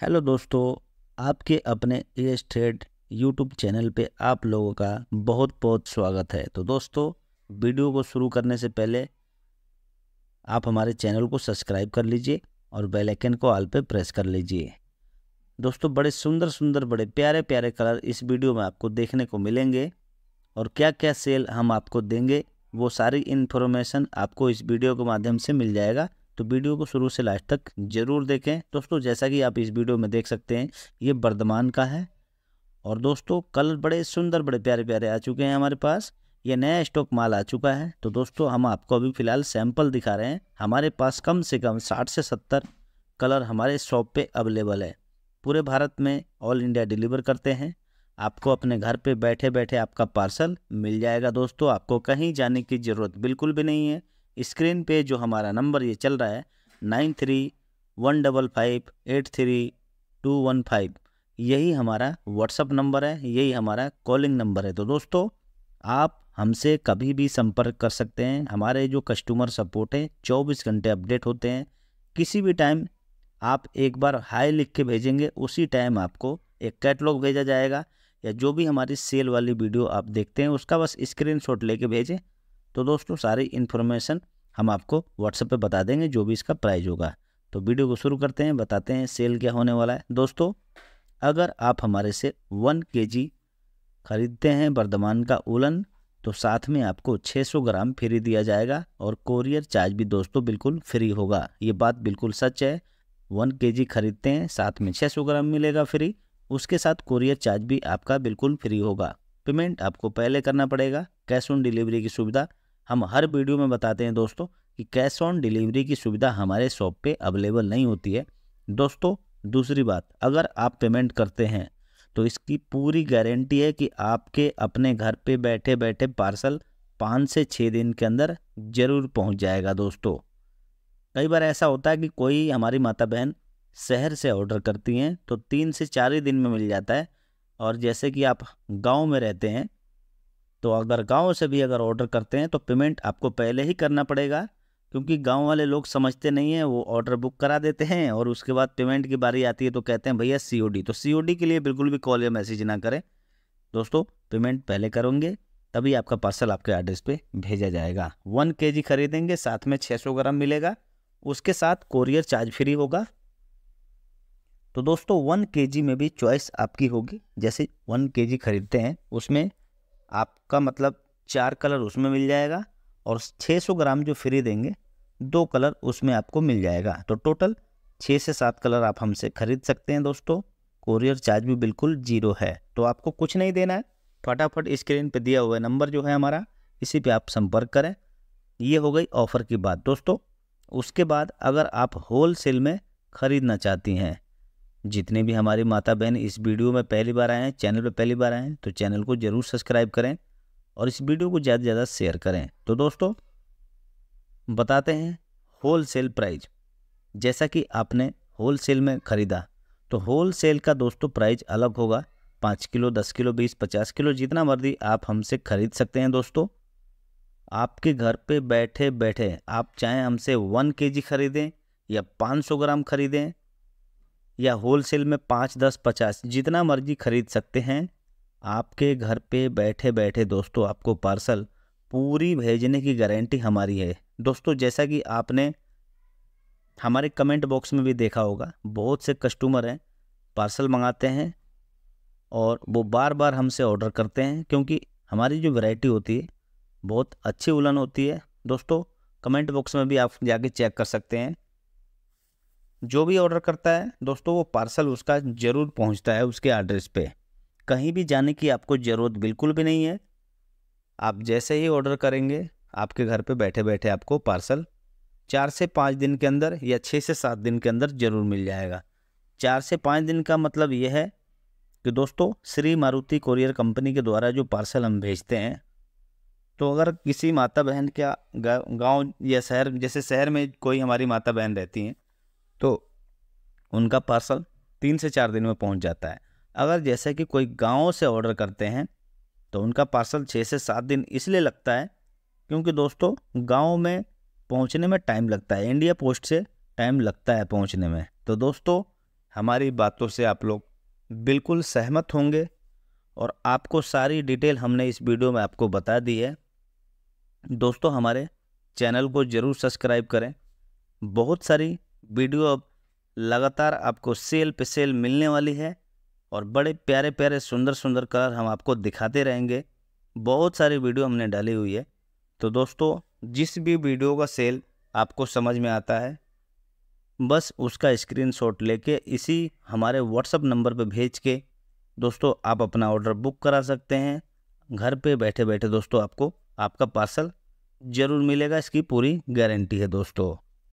hello दोस्तों आपके अपने ए स्ट्रेट यूट्यूब चैनल पे आप लोगों का बहुत बहुत स्वागत है तो दोस्तों वीडियो को शुरू करने से पहले आप हमारे चैनल को सब्सक्राइब कर लीजिए और बेल आइकन को ऑल पे प्रेस कर लीजिए दोस्तों बड़े सुंदर सुंदर बड़े प्यारे प्यारे कलर इस वीडियो में आपको देखने को मिलेंगे और क्या क्या सेल हम आपको देंगे वो सारी इन्फॉर्मेशन आपको इस वीडियो के माध्यम से मिल जाएगा तो वीडियो को शुरू से लास्ट तक जरूर देखें दोस्तों जैसा कि आप इस वीडियो में देख सकते हैं ये वर्धमान का है और दोस्तों कल बड़े सुंदर बड़े प्यारे प्यारे आ चुके हैं हमारे पास ये नया स्टॉक माल आ चुका है तो दोस्तों हम आपको अभी फ़िलहाल सैंपल दिखा रहे हैं हमारे पास कम से कम साठ से सत्तर कलर हमारे शॉप पे अवेलेबल है पूरे भारत में ऑल इंडिया डिलीवर करते हैं आपको अपने घर पे बैठे बैठे आपका पार्सल मिल जाएगा दोस्तों आपको कहीं जाने की ज़रूरत बिल्कुल भी नहीं है स्क्रीन पे जो हमारा नंबर ये चल रहा है nine three one double five eight three two one five यही हमारा व्हाट्सअप नंबर है यही हमारा कॉलिंग नंबर है तो दोस्तों आप हमसे कभी भी संपर्क कर सकते हैं हमारे जो कस्टमर सपोर्ट है चौबीस घंटे अपडेट होते हैं किसी भी टाइम आप एक बार हाई लिख के भेजेंगे उसी टाइम आपको एक कैटलॉग भेजा जाएगा या जो भी हमारी सेल वाली वीडियो आप देखते हैं उसका बस स्क्रीनशॉट लेके भेजें तो दोस्तों सारी इन्फॉर्मेशन हम आपको व्हाट्सएप पे बता देंगे जो भी इसका प्राइस होगा तो वीडियो को शुरू करते हैं बताते हैं सेल क्या होने वाला है दोस्तों अगर आप हमारे से वन के जी खरीदते हैं वर्धमान का उलन तो साथ में आपको 600 ग्राम फ्री दिया जाएगा और कोरियर चार्ज भी दोस्तों बिल्कुल फ्री होगा ये बात बिल्कुल सच है वन के जी खरीदते हैं साथ में 600 ग्राम मिलेगा फ्री उसके साथ कोरियर चार्ज भी आपका बिल्कुल फ्री होगा पेमेंट आपको पहले करना पड़ेगा कैश ऑन डिलीवरी की सुविधा हम हर वीडियो में बताते हैं दोस्तों कि कैश ऑन डिलीवरी की सुविधा हमारे शॉप पे अवेलेबल नहीं होती है दोस्तों दूसरी बात अगर आप पेमेंट करते हैं तो इसकी पूरी गारंटी है कि आपके अपने घर पे बैठे बैठे पार्सल पाँच से छः दिन के अंदर ज़रूर पहुंच जाएगा दोस्तों कई बार ऐसा होता है कि कोई हमारी माता बहन शहर से ऑर्डर करती हैं तो तीन से चार ही दिन में मिल जाता है और जैसे कि आप गाँव में रहते हैं तो अगर गाँव से भी अगर ऑर्डर करते हैं तो पेमेंट आपको पहले ही करना पड़ेगा क्योंकि गांव वाले लोग समझते नहीं हैं वो ऑर्डर बुक करा देते हैं और उसके बाद पेमेंट की बारी आती है तो कहते हैं भैया सीओडी तो सीओडी के लिए बिल्कुल भी कॉल या मैसेज ना करें दोस्तों पेमेंट पहले करोगे तभी आपका पार्सल आपके एड्रेस पे भेजा जाएगा वन के जी खरीदेंगे साथ में सौ ग्राम मिलेगा उसके साथ कोरियर चार्ज फ्री होगा तो दोस्तों वन के जी में भी चॉइस आपकी होगी जैसे वन के जी खरीदते हैं उसमें आपका मतलब चार कलर उसमें मिल जाएगा और 600 ग्राम जो फ्री देंगे दो कलर उसमें आपको मिल जाएगा तो टोटल छः से सात कलर आप हमसे खरीद सकते हैं दोस्तों कोरियर चार्ज भी बिल्कुल जीरो है तो आपको कुछ नहीं देना है फटाफट स्क्रीन पर दिया हुआ नंबर जो है हमारा इसी पर आप संपर्क करें ये हो गई ऑफ़र की बात दोस्तों उसके बाद अगर आप होल सेल में ख़रीदना चाहती हैं जितने भी हमारे माता बहन इस वीडियो में पहली बार आए हैं चैनल पर पहली बार आए हैं तो चैनल को ज़रूर सब्सक्राइब करें और इस वीडियो को ज़्यादा से ज़्यादा शेयर करें तो दोस्तों बताते हैं होल सेल प्राइज जैसा कि आपने होल सेल में ख़रीदा तो होल सेल का दोस्तों प्राइज अलग होगा पाँच किलो दस किलो बीस पचास किलो जितना मर्जी आप हमसे ख़रीद सकते हैं दोस्तों आपके घर पे बैठे बैठे आप चाहें हमसे वन के जी ख़रीदें या पाँच सौ ग्राम ख़रीदें या होल सेल में पाँच दस पचास जितना मर्जी खरीद सकते हैं आपके घर पे बैठे बैठे दोस्तों आपको पार्सल पूरी भेजने की गारंटी हमारी है दोस्तों जैसा कि आपने हमारे कमेंट बॉक्स में भी देखा होगा बहुत से कस्टमर हैं पार्सल मंगाते हैं और वो बार बार हमसे ऑर्डर करते हैं क्योंकि हमारी जो वैरायटी होती है बहुत अच्छी उलन होती है दोस्तों कमेंट बॉक्स में भी आप जाके चेक कर सकते हैं जो भी ऑर्डर करता है दोस्तों वो पार्सल उसका ज़रूर पहुंचता है उसके एड्रेस पे कहीं भी जाने की आपको ज़रूरत बिल्कुल भी नहीं है आप जैसे ही ऑर्डर करेंगे आपके घर पे बैठे बैठे आपको पार्सल चार से पाँच दिन के अंदर या छः से सात दिन के अंदर ज़रूर मिल जाएगा चार से पाँच दिन का मतलब यह है कि दोस्तों श्री मारुति कोरियर कंपनी के द्वारा जो पार्सल हम भेजते हैं तो अगर किसी माता बहन का गांव या शहर जैसे शहर में कोई हमारी माता बहन रहती हैं तो उनका पार्सल तीन से चार दिन में पहुंच जाता है अगर जैसे कि कोई गाँव से ऑर्डर करते हैं तो उनका पार्सल छः से सात दिन इसलिए लगता है क्योंकि दोस्तों गाँव में पहुंचने में टाइम लगता है इंडिया पोस्ट से टाइम लगता है पहुंचने में तो दोस्तों हमारी बातों से आप लोग बिल्कुल सहमत होंगे और आपको सारी डिटेल हमने इस वीडियो में आपको बता दी है दोस्तों हमारे चैनल को ज़रूर सब्सक्राइब करें बहुत सारी वीडियो अब लगातार आपको सेल पे सेल मिलने वाली है और बड़े प्यारे प्यारे सुंदर सुंदर कलर हम आपको दिखाते रहेंगे बहुत सारी वीडियो हमने डाली हुई है तो दोस्तों जिस भी वीडियो का सेल आपको समझ में आता है बस उसका स्क्रीनशॉट लेके इसी हमारे व्हाट्सअप नंबर पे भेज के दोस्तों आप अपना ऑर्डर बुक करा सकते हैं घर पे बैठे बैठे दोस्तों आपको आपका पार्सल ज़रूर मिलेगा इसकी पूरी गारंटी है दोस्तों